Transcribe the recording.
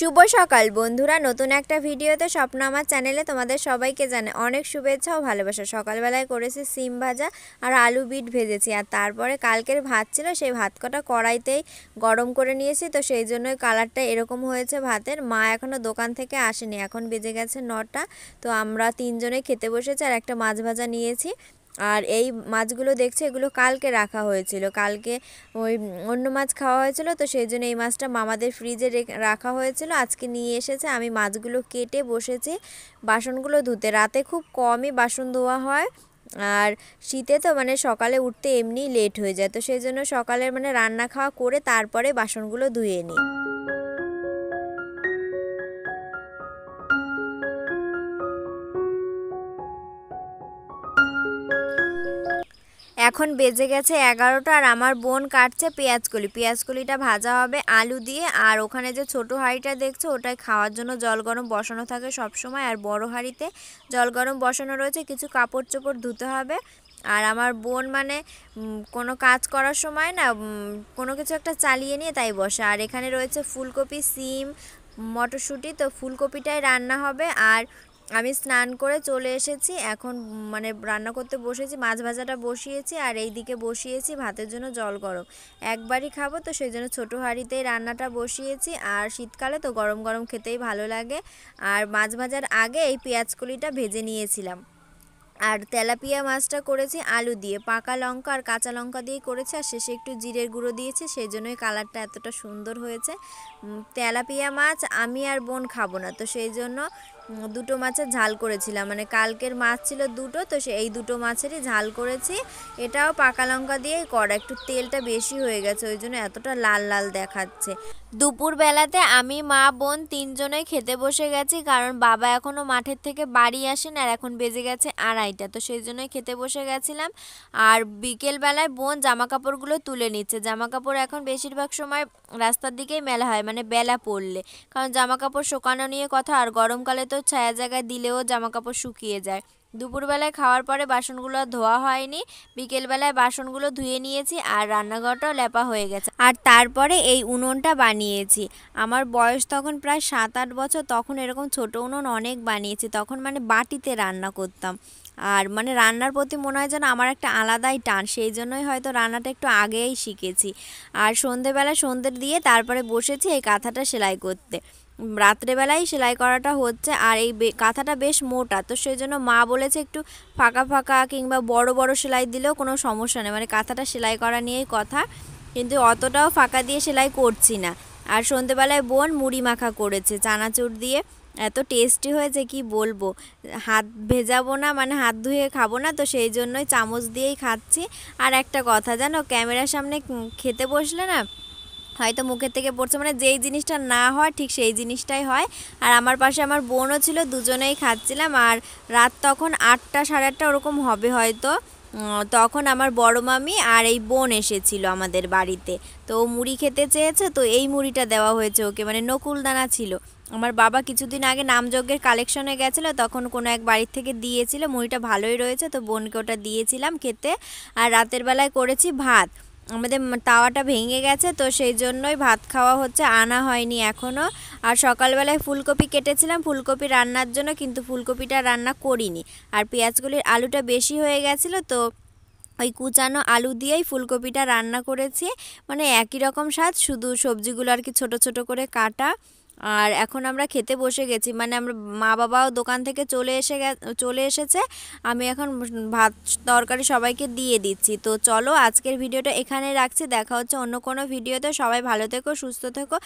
শুভ সকাল বন্ধুরা নতুন একটা ভিডিওতে স্বপ্ন আমার চ্যানেলে তোমাদের সবাইকে জানে অনেক শুভেচ্ছা ও ভালোবাসা সকালবেলায় করেছি সিম ভাজা আর আলু বিট ভেজেছি আর তারপরে কালকের ভাত ছিল সেই ভাত কটা কড়াইতেই গরম করে নিয়েছি তো সেই জন্যই কালারটা এরকম হয়েছে ভাতের মা এখনও দোকান থেকে আসেনি এখন বেজে গেছে নটা তো আমরা তিনজনে খেতে বসেছি আর একটা মাছ ভাজা নিয়েছি আর এই মাছগুলো দেখছে এগুলো কালকে রাখা হয়েছিল কালকে ওই অন্য মাছ খাওয়া হয়েছিল তো সেই জন্য এই মাছটা মামাদের ফ্রিজে রাখা হয়েছিল আজকে নিয়ে এসেছে আমি মাছগুলো কেটে বসেছি বাসনগুলো ধুতে রাতে খুব কমই বাসন ধোয়া হয় আর শীতে তো মানে সকালে উঠতে এমনি লেট হয়ে যায় তো সেই জন্য সকালে মানে রান্না খাওয়া করে তারপরে বাসনগুলো ধুয়ে নিই এখন বেজে গেছে এগারোটা আর আমার বোন কাটছে পেঁয়াজকলি পেঁয়াজকলিটা ভাজা হবে আলু দিয়ে আর ওখানে যে ছোট হাঁড়িটা দেখছো ওটাই খাওয়ার জন্য জল গরম বসানো থাকে সবসময় আর বড় হাঁড়িতে জল গরম বসানো রয়েছে কিছু কাপড় চোপড় ধুতে হবে আর আমার বোন মানে কোনো কাজ করার সময় না কোনো কিছু একটা চালিয়ে নিয়ে তাই বসে আর এখানে রয়েছে ফুলকপি সিম মটরশুঁটি তো ফুলকপিটাই রান্না হবে আর আমি স্নান করে চলে এসেছি এখন মানে রান্না করতে বসেছি মাছ ভাজাটা বসিয়েছি আর এই দিকে বসিয়েছি ভাতের জন্য জল গরম একবারই খাবো তো সেই জন্য ছোটো হাঁড়িতেই রান্নাটা বসিয়েছি আর শীতকালে তো গরম গরম খেতেই ভালো লাগে আর মাছ ভাজার আগে এই পেঁয়াজকলিটা ভেজে নিয়েছিলাম আর তেলাপিয়া মাছটা করেছি আলু দিয়ে পাকা লঙ্কা আর কাঁচা লঙ্কা দিয়ে করেছি আর শেষে একটু জিরের গুঁড়ো দিয়েছে সেই জন্যই কালারটা এতটা সুন্দর হয়েছে তেলাপিয়া মাছ আমি আর বোন খাবো না তো সেই জন্য দুটো মাছের ঝাল করেছিলাম মানে কালকের মাছ ছিল দুটো তো সে এই দুটো মাছেরই ঝাল করেছি এটাও পাকা লঙ্কা দিয়েই করা একটু তেলটা বেশি হয়ে গেছে ওই জন্য এতটা লাল লাল দেখাচ্ছে দুপুরবেলাতে আমি মা বোন তিনজনে খেতে বসে গেছি কারণ বাবা এখনও মাঠের থেকে বাড়ি আসেন আর এখন বেজে গেছে আড়াইটা তো সেই জন্যই খেতে বসে গেছিলাম আর বিকেলবেলায় বোন জামা কাপড়গুলো তুলে নিচ্ছে জামা কাপড় এখন বেশিরভাগ সময় রাস্তার দিকেই মেলা হয় মানে বেলা পড়লে কারণ জামা কাপড় শোকানো নিয়ে কথা আর গরমকালে তো ছায়া জায়গায় দিলেও জামা কাপড় শুকিয়ে যায় দুপুরবেলায় খাওয়ার পরে বাসনগুলো ধোয়া হয়নি বিকেলবেলায় বাসনগুলো ধুয়ে নিয়েছি আর রান্নাঘরটাও লেপা হয়ে গেছে আর তারপরে এই উনুনটা বানিয়েছি আমার বয়স তখন প্রায় সাত আট বছর তখন এরকম ছোট উনুন অনেক বানিয়েছি তখন মানে বাটিতে রান্না করতাম আর মানে রান্নার প্রতি মনে হয় যেন আমার একটা আলাদাই টান সেই জন্যই হয়তো রান্নাটা একটু আগেই শিখেছি আর সন্ধেবেলা সন্ধ্যের দিয়ে তারপরে বসেছি এই কাঁথাটা সেলাই করতে রাত্রেবেলায় সেলাই করাটা হচ্ছে আর এই কাঁথাটা বেশ মোটা তো সেই জন্য মা বলেছে একটু ফাঁকা ফাঁকা কিংবা বড় বড় সেলাই দিলেও কোনো সমস্যা নেই মানে কাঁথাটা সেলাই করা নিয়েই কথা কিন্তু অতটাও ফাঁকা দিয়ে সেলাই করছি না আর সন্ধেবেলায় বোন মুড়ি মাখা করেছে চানাচুর দিয়ে এত টেস্টি হয়েছে কি বলবো হাত ভেজাবো না মানে হাত ধুয়ে খাবো না তো সেই জন্যই চামচ দিয়েই খাচ্ছি আর একটা কথা জানো ক্যামেরার সামনে খেতে বসলে না হয়তো মুখের থেকে পড়ছে মানে যেই জিনিসটা না হয় ঠিক সেই জিনিসটাই হয় আর আমার পাশে আমার বোনও ছিল দুজনেই খাচ্ছিলাম আর রাত তখন আটটা সাড়ে আটটা ওরকম হবে হয়তো তখন আমার বড় মামি আর এই বোন এসেছিল আমাদের বাড়িতে তো মুড়ি খেতে চেয়েছে তো এই মুড়িটা দেওয়া হয়েছে ওকে মানে নকুল দানা ছিল আমার বাবা কিছুদিন আগে নামযজ্ঞের কালেকশনে গেছিলো তখন কোনো এক বাড়ির থেকে দিয়েছিল মুড়িটা ভালোই রয়েছে তো বোনকে ওটা দিয়েছিলাম খেতে আর রাতের বেলায় করেছি ভাত আমাদের তাওয়াটা ভেঙে গেছে তো সেই জন্যই ভাত খাওয়া হচ্ছে আনা হয়নি এখনও আর সকালবেলায় ফুলকপি কেটেছিলাম ফুলকপি রান্নার জন্য কিন্তু ফুলকপিটা রান্না করিনি আর পেঁয়াজগুলির আলুটা বেশি হয়ে গেছিল তো ওই কুচানো আলু দিয়েই ফুলকপিটা রান্না করেছি মানে একই রকম স্বাদ শুধু সবজিগুলো আর কি ছোট ছোট করে কাটা আর এখন আমরা খেতে বসে গেছি মানে আমরা মা বাবাও দোকান থেকে চলে এসে চলে এসেছে আমি এখন ভাত তরকারি সবাইকে দিয়ে দিচ্ছি তো চলো আজকের ভিডিওটা এখানে রাখছি দেখা হচ্ছে অন্য কোনো ভিডিওতে সবাই ভালো থেকো সুস্থ থেকো